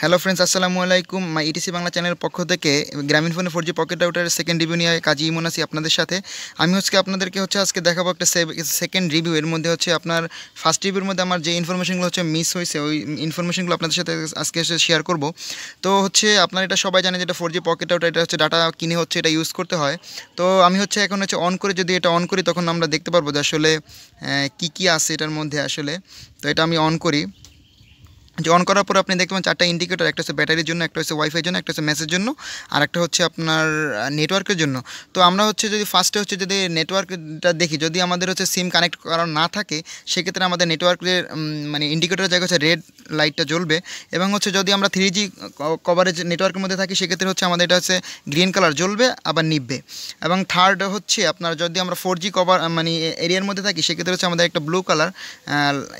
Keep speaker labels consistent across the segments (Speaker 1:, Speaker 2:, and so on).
Speaker 1: hello friends আসসালামু আলাইকুম মাই etc Bangla চ্যানেলের পক্ষ থেকে গ্রামীণ ফোনে four G pocket router second review নিয়ে কাজী ইমন আছি আপনাদের সাথে আমি হচ্ছে আপনাদেরকে হচ্ছে আজকে দেখাবো একটা সেকেন্ড রিভিউ এর মধ্যে হচ্ছে আপনার ফার্স্ট রিভিউর মধ্যে আমার যে ইনফরমেশনগুলো হচ্ছে মিস হয়েছে ওই ইনফরমেশনগুলো আপনাদের সাথে আজকে এসে শেয়ার করবো তো হচ্ছে আপনার এটা সবাই জানে যেটা ফোর জি পকেট রাউটার এটা হচ্ছে ডাটা কিনে হচ্ছে এটা ইউজ করতে হয় তো আমি হচ্ছে এখন হচ্ছে অন করে যদি এটা অন করি তখন আমরা দেখতে পারবো যে আসলে কী কী আছে এটার মধ্যে আসলে তো এটা আমি অন করি যে অন করার পর আপনি দেখবেন চারটা ইন্ডিকেটর একটা হচ্ছে ব্যাটারির জন্য একটা হচ্ছে ওয়াইফাই জন্য একটা হচ্ছে মেসেজ জন্য আর একটা হচ্ছে আপনার নেটওয়ার্কের জন্য তো আমরা হচ্ছে যদি ফার্স্টে হচ্ছে যদি নেটওয়ার্কটা দেখি যদি আমাদের হচ্ছে সিম কানেক্ট করা না থাকে সেক্ষেত্রে আমাদের নেটওয়ার্কের মানে ইন্ডিকেটরের জায়গা হচ্ছে রেড লাইটটা জ্বলবে এবং হচ্ছে যদি আমরা থ্রি জি কভারেজ নেটওয়ার্কের মধ্যে থাকি সেক্ষেত্রে হচ্ছে আমাদের এটা হচ্ছে গ্রিন কালার জ্বলবে আবার নিববে এবং থার্ড হচ্ছে আপনার যদি আমরা ফোর জি কভার মানে এরিয়ার মধ্যে থাকি সেক্ষেত্রে হচ্ছে আমাদের একটা ব্লু কালার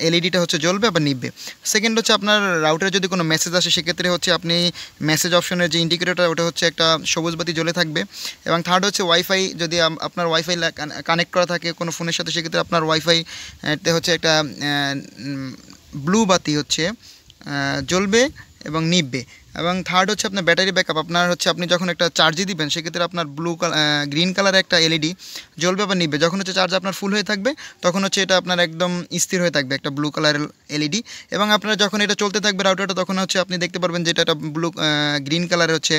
Speaker 1: এলইডিটা হচ্ছে জ্বলবে আবার নিববে সেকেন্ড হচ্ছে আপনার রাউটারে যদি কোনো মেসেজ আসে সেক্ষেত্রে হচ্ছে আপনি মেসেজ অপশনের যে ইন্ডিকেটরটা ওটা হচ্ছে একটা সবুজ বাতি জ্বলে থাকবে এবং থার্ড হচ্ছে ওয়াইফাই যদি আপনার ওয়াইফাই কানেক্ট করা থাকে কোনো ফোনের সাথে সেক্ষেত্রে আপনার ওয়াইফাইতে হচ্ছে একটা ব্লু বাতি হচ্ছে জ্বলবে এবং নিববে এবং থার্ড হচ্ছে আপনার ব্যাটারি ব্যাকআপ আপনার হচ্ছে আপনি যখন একটা চার্জে দিবেন সেক্ষেত্রে আপনার ব্লু কালার গ্রিন কালারের একটা এলইডি জ্বলবে বা নিবে যখন হচ্ছে চার্জ আপনার ফুল হয়ে থাকবে তখন হচ্ছে এটা আপনার একদম স্থির হয়ে থাকবে একটা ব্লু কালারের এলইডি এবং আপনার যখন এটা চলতে থাকবে রাউটারটা তখন হচ্ছে আপনি দেখতে পারবেন যে এটা একটা ব্লু গ্রিন কালারের হচ্ছে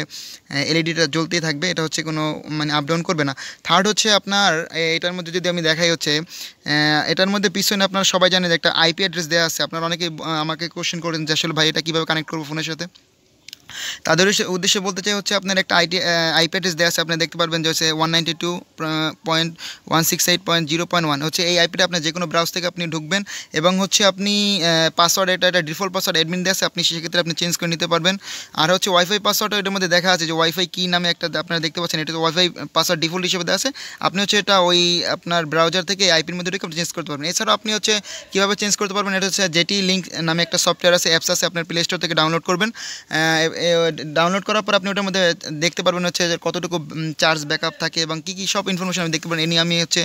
Speaker 1: এলইডিটা জ্বলতেই থাকবে এটা হচ্ছে কোনো মানে আপডাউন করবে না থার্ড হচ্ছে আপনার এটার মধ্যে যদি আমি দেখাই হচ্ছে এটার মধ্যে পিছনে আপনার সবাই জানে যে একটা আইপি অ্যাড্রেস দেওয়া আছে আপনারা অনেকেই আমাকে কোয়েশ্চেন করেন যে আসলে ভাই এটা কীভাবে কানেক্ট করবো ফোনের সাথে তাদের উদ্দেশ্যে বলতে চাই হচ্ছে আপনার একটা আইটি আইপি দেওয়া আছে আপনি দেখতে পারবেন যে হচ্ছে one ninety two point one six eight point zero point one হচ্ছে এই আইপিটা আপনি যে কোনো ব্রাউজ থেকে আপনি ঢুকবেন এবং হচ্ছে আপনি পাসওয়ার্ড এটা একটা ডিফল্ট পাসওয়ার্ড অ্যাডমিন দেওয়া আছে আপনি সেক্ষেত্রে আপনি চেঞ্জ করে নিতে পারবেন আর হচ্ছে ওয়াইফাই পাসওয়ার্ডটা এটার মধ্যে দেখা আছে যে ওয়াইফাই কী নামে একটা আপনারা দেখতে পাচ্ছেন এটা ওয়াইফাই পাসওয়ার্ড ডিফল্ট হিসেবে দেওয়া আছে আপনি হচ্ছে এটা ওই আপনার ব্রাউজার থেকে আইপির মধ্যে ঢুকে চেঞ্জ করতে পারবেন এছাড়াও আপনি হচ্ছে কীভাবে চেঞ্জ করতে পারবেন এটা হচ্ছে জেটি লিঙ্ক নামে একটা সফটওয়্যার আছে অ্যাপস আছে আপনার প্লে স্টোর থেকে ডাউনলোড করবেন ডাউনলোড করার পর আপনি ওটার মধ্যে দেখতে পারবেন হচ্ছে যে কতটুকু চার্জ ব্যাকআপ থাকে এবং কী কী সব ইনফরমেশন আমি দেখতে পারবেন এ আমি হচ্ছে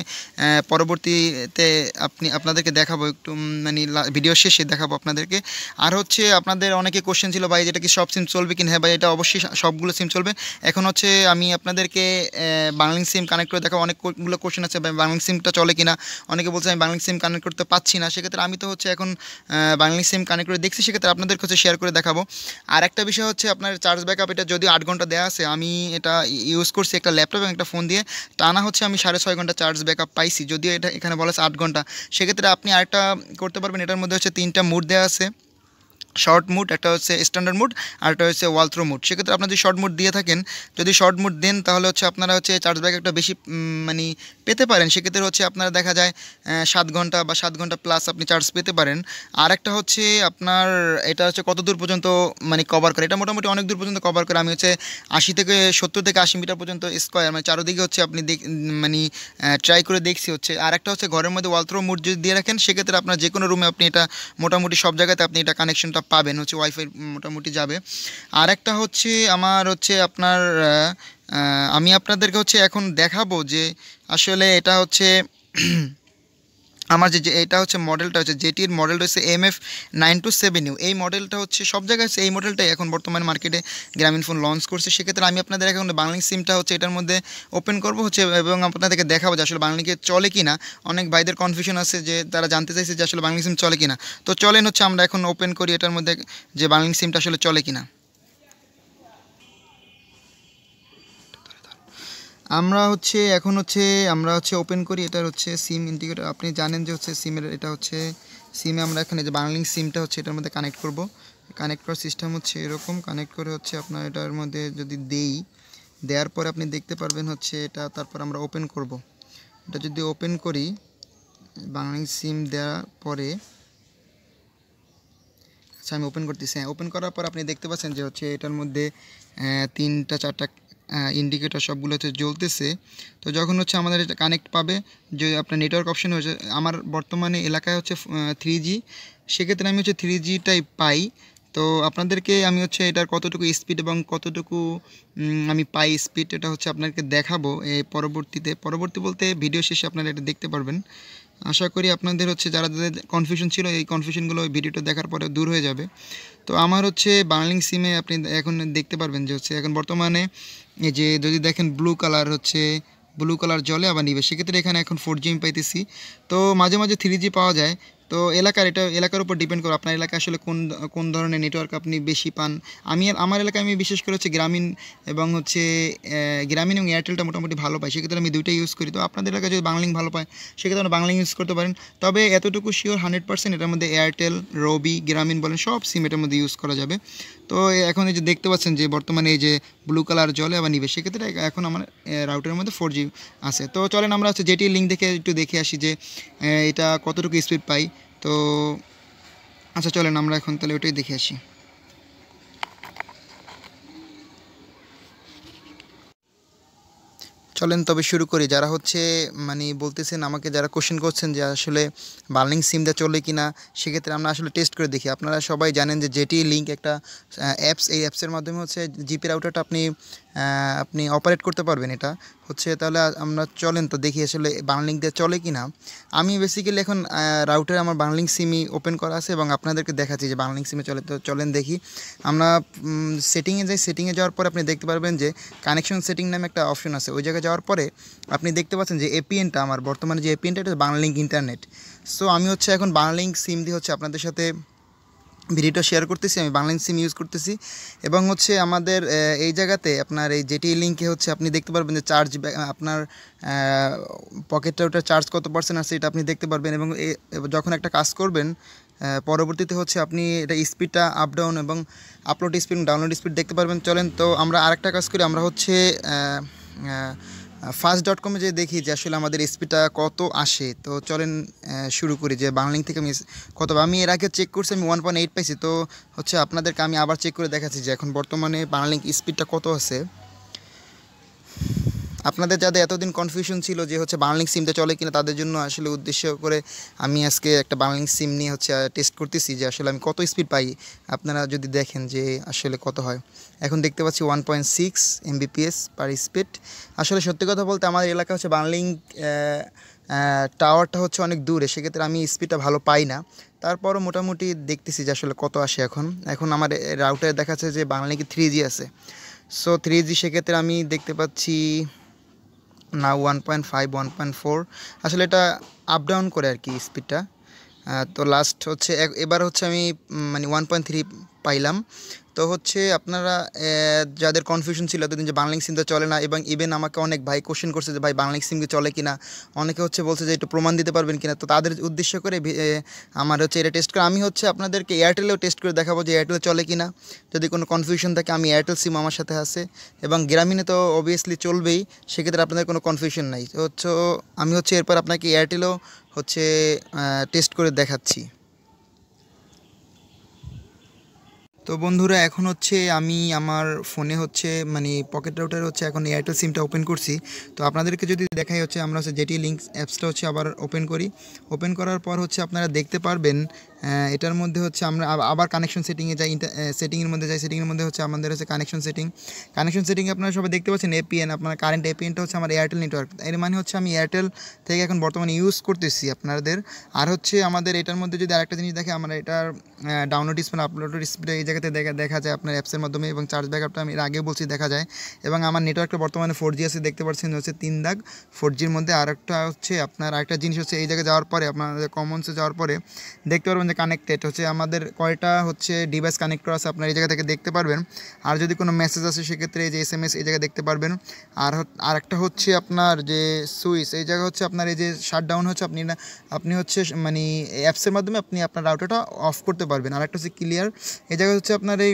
Speaker 1: পরবর্তীতে আপনি আপনাদেরকে দেখাবো একটু মানে ভিডিও শেষে দেখাবো আপনাদেরকে আর হচ্ছে আপনাদের অনেকে কোশ্চেন ছিল ভাই যেটা কি সব সিম চলবে কি হ্যাঁ ভাই এটা অবশ্যই সবগুলো সিম চলবে এখন হচ্ছে আমি আপনাদেরকে বাংলিং সিম কানেক্ট করে দেখাবো অনেকগুলো কোশ্চেন আছে বাংলিং সিমটা চলে কিনা অনেকে বলছে আমি বাংলিং সিম কানেক্ট করতে পারছি না সেক্ষেত্রে আমি তো হচ্ছে এখন বাংলিং সিম কানেক্ট করে দেখছি সেক্ষেত্রে আপনাদেরকে হচ্ছে শেয়ার করে দেখাবো আর একটা বিষয় হচ্ছে আপনার চার্জ ব্যাকআপ এটা যদি আট ঘন্টা দেওয়া আছে আমি এটা ইউজ করছি একটা ল্যাপটপ এবং একটা ফোন দিয়ে টানা হচ্ছে আমি সাড়ে ছয় ঘন্টা চার্জ ব্যাকআপ পাইছি যদিও এটা এখানে বলা আছে আট ঘন্টা সেক্ষেত্রে আপনি আরেকটা করতে পারবেন এটার মধ্যে হচ্ছে তিনটা মুড দেওয়া আছে শর্ট মুড একটা হচ্ছে স্ট্যান্ডার্ড মুড আর একটা হচ্ছে ওয়াল থ্রো মুড সেক্ষেত্রে আপনার যদি শর্ট মুড দিয়ে থাকেন যদি শর্ট মুড দেন তাহলে হচ্ছে আপনারা হচ্ছে চার্জ ব্যাক একটা বেশি মানে পেতে পারেন সেক্ষেত্রে হচ্ছে আপনারা দেখা যায় সাত ঘন্টা বা সাত ঘন্টা প্লাস আপনি চার্জ পেতে পারেন আর একটা হচ্ছে আপনার এটা হচ্ছে কত দূর পর্যন্ত মানে কভার করে এটা মোটামুটি অনেক দূর পর্যন্ত কভার করে আমি হচ্ছে আশি থেকে সত্তর থেকে আশি মিটার পর্যন্ত স্কোয়ার মানে চারোদিকে হচ্ছে আপনি মানে ট্রাই করে দেখছি হচ্ছে আর একটা হচ্ছে ঘরের মধ্যে ওয়ালথ্রো মুড যদি দিয়ে রাখেন সেক্ষেত্রে আপনার যে কোনো রুমে আপনি এটা মোটামুটি সব জায়গাতে আপনি এটা কানেকশনটা পাবেন হচ্ছে ওয়াইফাই মোটামুটি যাবে আর একটা হচ্ছে আমার হচ্ছে আপনার আমি আপনাদেরকে হচ্ছে এখন দেখাবো যে আসলে এটা হচ্ছে আমার যে এটা হচ্ছে মডেলটা হচ্ছে জেটির মডেল রয়েছে M F nine two seven U এই মডেলটা হচ্ছে সব জায়গায় এই মডেলটাই এখন বর্তমানে মার্কেটে গ্রামীণ ফোন লঞ্চ করছে সেক্ষেত্রে আমি আপনাদের এখন বাংলিং সিমটা হচ্ছে এটার মধ্যে ওপেন করবো হচ্ছে এবং আপনাদেরকে দেখাবো যে আসলে বাংলিকে চলে কি না অনেক ভাইদের কনফিউশন আছে যে তারা জানতে চাইছে যে আসলে বাংলিং সিম চলে কি না তো চলেন হচ্ছে আমরা এখন ওপেন করি এটার মধ্যে যে বাংলিং সিমটা আসলে চলে কি না আমরা হচ্ছে এখন হচ্ছে আমরা হচ্ছে ওপেন করি এটার হচ্ছে সিম ইন্টিগ্রেটার আপনি জানেন যে হচ্ছে সিমের এটা হচ্ছে সিমে আমরা এখানে যে বাংলিং সিমটা হচ্ছে এটার মধ্যে কানেক্ট করব কানেক্ট করার সিস্টেম হচ্ছে এরকম কানেক্ট করে হচ্ছে আপনার এটার মধ্যে যদি দেই দেওয়ার পরে আপনি দেখতে পারবেন হচ্ছে এটা তারপর আমরা ওপেন করব এটা যদি ওপেন করি বাংলিং সিম দেওয়ার পরে আচ্ছা আমি ওপেন করতেছি হ্যাঁ ওপেন করার পর আপনি দেখতে পাচ্ছেন যে হচ্ছে এটার মধ্যে তিনটা চারটা ইন্ডিকেটর সবগুলোতে জ্বলতেছে তো যখন হচ্ছে আমাদের এটা কানেক্ট পাবে যে আপনার নেটওয়ার্ক অপশন হয়েছে আমার বর্তমানে এলাকায় হচ্ছে থ্রি জি সেক্ষেত্রে আমি হচ্ছে থ্রি জিটাই পাই তো আপনাদেরকে আমি হচ্ছে এটার কতটুকু স্পিড এবং কতটুকু আমি পাই স্পিড এটা হচ্ছে আপনাকে দেখাবো পরবর্তীতে পরবর্তী বলতে ভিডিও শেষে আপনারা এটা দেখতে পারবেন আশা করি আপনাদের হচ্ছে যারা যাদের কনফিউশন ছিল এই কনফিউশনগুলো ওই ভিডিওটা দেখার পরে দূর হয়ে যাবে তো আমার হচ্ছে বাংলিং সিমে আপনি এখন দেখতে পারবেন যে হচ্ছে এখন বর্তমানে যে যদি দেখেন ব্লু কালার হচ্ছে ব্লু কালার জলে আবার নিবে সেক্ষেত্রে এখানে এখন ফোর জি পাইতেছি তো মাঝে মাঝে থ্রি জি পাওয়া যায় তো এলাকার এটা এলাকার উপর ডিপেন্ড করবে আপনার এলাকায় আসলে কোন কোন ধরনের নেটওয়ার্ক আপনি বেশি পান আমি আমার এলাকায় আমি বিশেষ করে হচ্ছে গ্রামীণ এবং হচ্ছে গ্রামীণ এবং এয়ারটেলটা মোটামুটি ভালো পাই সেক্ষেত্রে আমি দুইটাই ইউজ করি তো আপনাদের এলাকায় যদি বাংলিং ভালো পায় সেক্ষেত্রে আমরা বাংলিং ইউজ করতে পারেন তবে এতটুকু শিওর হান্ড্রেড পার্সেন্ট এটার মধ্যে এয়ারটেল রবি গ্রামীণ বলেন সব সিম এটার মধ্যে ইউজ করা যাবে তো এখন এই যে দেখতে পাচ্ছেন যে বর্তমানে এই যে ব্লু কালার জলে আবার নিবে সেক্ষেত্রে এখন আমার রাউটারের মধ্যে ফোর জি আছে তো চলেন আমরা হচ্ছে যেটি লিঙ্ক দেখে একটু দেখে আসি যে এটা কতটুকু স্পিড পাই তো আচ্ছা চলেন আমরা এখন তাহলে ওটাই দেখে আসি চলেন তবে শুরু করি যারা হচ্ছে মানে বলতেছেন আমাকে যারা কোশ্চেন করছেন যে আসলে বার্লিং সিমটা চলে কি না সেক্ষেত্রে আমরা আসলে টেস্ট করে দেখি আপনারা সবাই জানেন যে জেটি লিঙ্ক একটা অ্যাপস এই অ্যাপসের মাধ্যমে হচ্ছে জিপি রাউটারটা আপনি আপনি অপারেট করতে পারবেন এটা হচ্ছে তাহলে আমরা চলেন তো দেখি আসলে বানলিং দিয়ে চলে কি না আমি বেসিক্যালি এখন রাউটারে আমার বাংলিং সিমি ওপেন করা আছে এবং আপনাদেরকে দেখাচ্ছি যে বানলিং সিমে চলে তো চলেন দেখি আমরা সেটিংয়ে যাই সেটিংয়ে যাওয়ার পরে আপনি দেখতে পারবেন যে কানেকশন সেটিং নামে একটা অপশন আছে ওই জায়গায় যাওয়ার পরে আপনি দেখতে পাচ্ছেন যে এপিএনটা আমার বর্তমানে যে এপিএনটা এটা বাংলিং ইন্টারনেট সো আমি হচ্ছে এখন বাংলিং সিম দিয়ে হচ্ছে আপনাদের সাথে ভিডিওটা শেয়ার করতেছি আমি বাংলাদেশ সিম ইউজ করতেছি এবং হচ্ছে আমাদের এই জায়গাতে আপনার এই যেটি লিঙ্কে হচ্ছে আপনি দেখতে পারবেন যে চার্জ আপনার পকেটটা ওটা চার্জ কত পার্সেন্ট আছে এটা আপনি দেখতে পারবেন এবং যখন একটা কাজ করবেন পরবর্তীতে হচ্ছে আপনি এটা স্পিডটা আপ ডাউন এবং আপলোড স্পিড ডাউনলোড স্পিড দেখতে পারবেন চলেন তো আমরা আরেকটা কাজ করি আমরা হচ্ছে ফার্স্ট ডট কমে যে দেখি যে আসলে আমাদের স্পিডটা কত আসে তো চলেন শুরু করি যে বাংলিং থেকে আমি কত আমি এর আগে চেক করছি আমি ওয়ান পয়েন্ট এইট পাইছি তো হচ্ছে আপনাদেরকে আমি আবার চেক করে দেখাচ্ছি যে এখন বর্তমানে বাংলিং স্পিডটা কত আছে আপনাদের যাদের এতদিন কনফিউশন ছিল যে হচ্ছে বাংলিং সিমটা চলে কিনা তাদের জন্য আসলে উদ্দেশ্য করে আমি আজকে একটা বাংলিং সিম নিয়ে হচ্ছে টেস্ট করতেছি যে আসলে আমি কত স্পিড পাই আপনারা যদি দেখেন যে আসলে কত হয় এখন দেখতে পাচ্ছি one point six Mbps per speed আসলে সত্যি কথা বলতে আমার এলাকা হচ্ছে বাংলিং টাওয়ারটা হচ্ছে অনেক দূরে সেক্ষেত্রে আমি স্পিডটা ভালো পাই না তারপরও মোটামুটি দেখতেছি যে আসলে কত আসে এখন এখন আমার রাউটারে দেখাচ্ছে যে বাংলিং থ্রি জি আছে সো থ্রি জি সেক্ষেত্রে আমি দেখতে পাচ্ছি না one point five one point four আসলে এটা আপ ডাউন করে আর কি স্পিডটা তো লাস্ট হচ্ছে এবার হচ্ছে আমি মানে ওয়ান পয়েন্ট থ্রি পাইলাম তো হচ্ছে আপনারা যাদের কনফিউশন ছিল এতদিন যে বাংলিং সিমটা চলে না এবং ইভেন আমাকে অনেক ভাই কোশ্চেন করছে যে ভাই বাংলিং সিম কি চলে কিনা অনেকে হচ্ছে বলছে যে একটু প্রমাণ দিতে পারবেন কিনা তো তাদের উদ্দেশ্য করে আমার হচ্ছে এটা টেস্ট করে আমি হচ্ছে আপনাদেরকে এয়ারটেলেও টেস্ট করে দেখাবো যে এয়ারটেল চলে কিনা যদি কোনো কনফিউশন থাকে আমি এয়ারটেল সিম আমার সাথে আছে এবং গ্রামীণে তো অবভিয়াসলি চলবেই সেক্ষেত্রে আপনাদের কোনো কনফিউশন নাই তো হচ্ছে আমি হচ্ছে এরপর আপনাকে এয়ারটেলও হচ্ছে টেস্ট করে দেখাচ্ছি তো বন্ধুরা এখন হচ্ছে আমি আমার ফোনে হচ্ছে মানে পকেট রাউটার হচ্ছে এখন এয়ারটেল সিমটা ওপেন করছি তো আপনাদেরকে যদি দেখাই হচ্ছে আমরা হচ্ছে যেটি লিঙ্ক অ্যাপসটা হচ্ছে আবার ওপেন করি ওপেন করার পর হচ্ছে আপনারা দেখতে পারবেন এটার মধ্যে হচ্ছে আমরা আবার কানেকশন সেটিংয়ে যাই সেটিংয়ের মধ্যে যাই সেটিংয়ের মধ্যে হচ্ছে আমাদের হচ্ছে কানেকশন সেটিং কানেকশন সেটিংয়ে আপনারা সবাই দেখতে পাচ্ছেন এপিএন আপনার কারেন্ট এপিএনটা হচ্ছে আমার এয়ারটেল নেটওয়ার্ক এর মানে হচ্ছে আমি এয়ারটেল থেকে এখন বর্তমানে ইউজ করতেছি আপনাদের আর হচ্ছে আমাদের এটার মধ্যে যদি আরেকটা জিনিস দেখে আমরা এটার ডাউনলোড ডিসপ্লে আপলোড ডিসপ্লে এই জায়গায় জায়গাতে দেখা দেখা যায় আপনার অ্যাপসের মাধ্যমে এবং চার্জ ব্যাকআপটা আমি এর আগে বলছি দেখা যায় এবং আমার নেটওয়ার্কটা বর্তমানে ফোর জি আছে দেখতে পাচ্ছেন হচ্ছে তিন দাগ ফোর জির মধ্যে আরেকটা হচ্ছে আপনার আরেকটা জিনিস হচ্ছে এই জায়গায় যাওয়ার পরে আপনার কমন্সে যাওয়ার পরে দেখতে পারবেন যে কানেক্টেড হচ্ছে আমাদের কয়টা হচ্ছে ডিভাইস কানেক্ট করা আছে আপনার এই জায়গা থেকে দেখতে পারবেন আর যদি কোনো মেসেজ আসে সেক্ষেত্রে এই যে এস এম এস এই জায়গায় দেখতে পারবেন আর আরেকটা হচ্ছে আপনার যে সুইচ এই জায়গা হচ্ছে আপনার এই যে শাটডাউন হচ্ছে আপনি না আপনি হচ্ছে মানে অ্যাপসের মাধ্যমে আপনি আপনার রাউটারটা অফ করতে পারবেন আরেকটা হচ্ছে ক্লিয়ার এই জায়গায় হচ্ছে হচ্ছে আপনার এই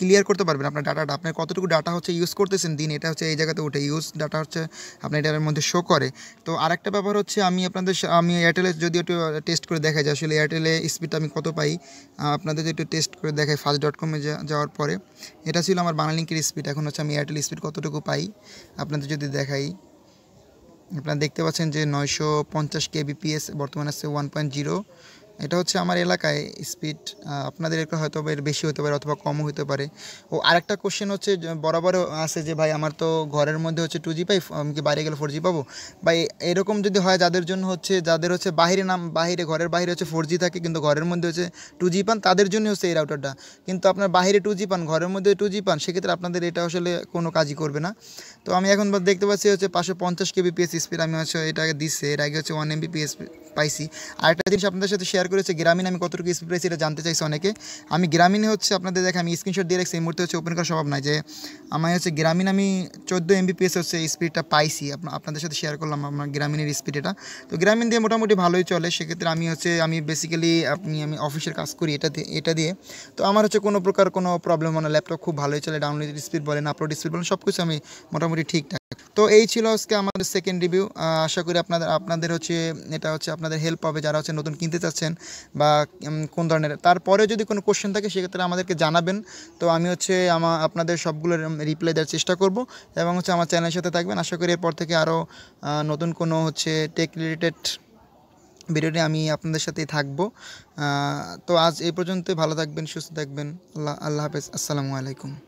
Speaker 1: ক্লিয়ার করতে পারবেন আপনার ডাটাটা আপনার কতটুকু ডাটা হচ্ছে ইউজ করতেছেন দিন এটা হচ্ছে এই জায়গাতে উঠে ইউজ ডাটা হচ্ছে আপনার এটার মধ্যে শো করে তো আরেকটা ব্যাপার হচ্ছে আমি আপনাদের আমি এয়ারটেলে যদি একটু টেস্ট করে দেখাই যে আসলে এয়ারটেলে স্পিডটা আমি কত পাই আপনাদের একটু টেস্ট করে দেখাই ফার্স্ট ডট কমে যাওয়ার পরে এটা ছিল আমার বাংলালিঙ্কের স্পিড এখন হচ্ছে আমি এয়ারটেল স্পিড কতটুকু পাই আপনাদের যদি দেখাই আপনারা দেখতে পাচ্ছেন যে নয়শো পঞ্চাশ কেবিপিএস বর্তমানে আছে ওয়ান পয়েন্ট জিরো এটা হচ্ছে আমার এলাকায় স্পিড আপনাদের এলাকা হয়তো এর বেশি হতে পারে অথবা কমও হতে পারে ও আরেকটা কোশ্চেন হচ্ছে বরাবর আছে যে ভাই আমার তো ঘরের মধ্যে হচ্ছে টু জি পাই আমি কি বাইরে গেলে ফোর জি পাবো বা এরকম যদি হয় যাদের জন্য হচ্ছে যাদের হচ্ছে বাইরে নাম বাইরে ঘরের বাইরে হচ্ছে ফোর জি থাকে কিন্তু ঘরের মধ্যে হচ্ছে টু জি পান তাদের জন্য হচ্ছে এই রাউটারটা কিন্তু আপনার বাইরে টু জি পান ঘরের মধ্যে টু জি পান সেক্ষেত্রে আপনাদের এটা আসলে কোনো কাজই করবে না তো আমি এখন দেখতে পাচ্ছি হচ্ছে পাঁচশো পঞ্চাশ পিএস স্পিড আমি হচ্ছে এটাকে দিচ্ছে এর আগে হচ্ছে ওয়ান পিএস পাইছি আরেকটা জিনিস আপনাদের সাথে শেয়ার করেছে গ্রামীণ আমি কতটুকু স্পিড পেয়েছি এটা জানতে চাইছি অনেকে আমি গ্রামীণে হচ্ছে আপনাদের দেখে আমি স্ক্রিনশট দিয়ে রাখছি এই মুহূর্তে হচ্ছে ওপেন করা সম্ভব নয় যে আমার হচ্ছে গ্রামীণ আমি চোদ্দো এমবিপিএস হচ্ছে স্পিডটা পাইছি আপনাদের সাথে শেয়ার করলাম আমার গ্রামীণের স্পিড এটা তো গ্রামীণ দিয়ে মোটামুটি ভালোই চলে সেক্ষেত্রে আমি হচ্ছে আমি বেসিক্যালি আপনি আমি অফিসের কাজ করি এটা দিয়ে এটা দিয়ে তো আমার হচ্ছে কোনো প্রকার কোনো প্রবলেম হয় না ল্যাপটপ খুব ভালোই চলে ডাউনলোড স্পিড বলেন আপলোড স্পিড বলেন সব কিছু আমি মোটামুটি ঠিকঠাক তো এই ছিল আজকে আমাদের সেকেন্ড রিভিউ আশা করি আপনাদের আপনাদের হচ্ছে এটা হচ্ছে আপনাদের হেল্প পাবে যারা হচ্ছে নতুন কিনতে চাচ্ছেন বা কোন ধরনের তারপরে যদি কোনো কোশ্চেন থাকে সেক্ষেত্রে আমাদেরকে জানাবেন তো আমি হচ্ছে আমার আপনাদের সবগুলো রিপ্লাই দেওয়ার চেষ্টা করব এবং হচ্ছে আমার চ্যানেলের সাথে থাকবেন আশা করি এরপর থেকে আরও নতুন কোনো হচ্ছে টেক রিলেটেড ভিডিওটি আমি আপনাদের সাথেই থাকবো তো আজ এই পর্যন্তই ভালো থাকবেন সুস্থ থাকবেন আল্লাহ আল্লাহ হাফেজ আসসালামু আলাইকুম